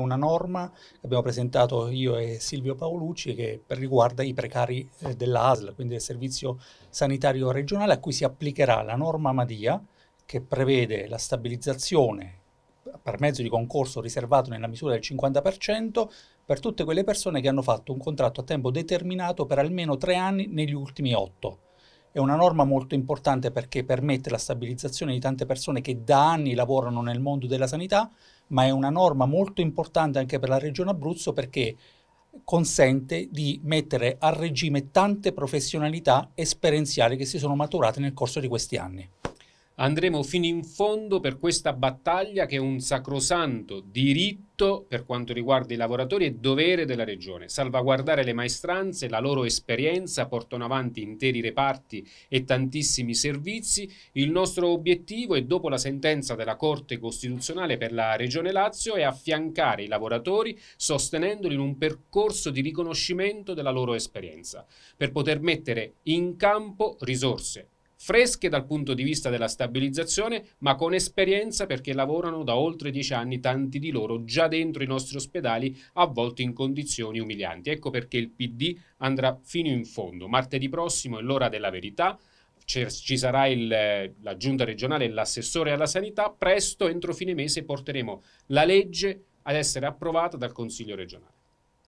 una norma che abbiamo presentato io e Silvio Paolucci che riguarda i precari eh, dell'ASL, quindi del Servizio Sanitario Regionale, a cui si applicherà la norma Madia che prevede la stabilizzazione per mezzo di concorso riservato nella misura del 50% per tutte quelle persone che hanno fatto un contratto a tempo determinato per almeno tre anni negli ultimi otto è una norma molto importante perché permette la stabilizzazione di tante persone che da anni lavorano nel mondo della sanità, ma è una norma molto importante anche per la Regione Abruzzo perché consente di mettere a regime tante professionalità esperienziali che si sono maturate nel corso di questi anni. Andremo fino in fondo per questa battaglia che è un sacrosanto diritto diritto per quanto riguarda i lavoratori e dovere della regione, salvaguardare le maestranze, la loro esperienza, portano avanti interi reparti e tantissimi servizi. Il nostro obiettivo è, dopo la sentenza della Corte Costituzionale per la Regione Lazio, è affiancare i lavoratori sostenendoli in un percorso di riconoscimento della loro esperienza, per poter mettere in campo risorse fresche dal punto di vista della stabilizzazione, ma con esperienza perché lavorano da oltre dieci anni tanti di loro già dentro i nostri ospedali, a volte in condizioni umilianti. Ecco perché il PD andrà fino in fondo. Martedì prossimo è l'ora della verità ci sarà il, la giunta regionale e l'assessore alla sanità, presto entro fine mese porteremo la legge ad essere approvata dal Consiglio regionale.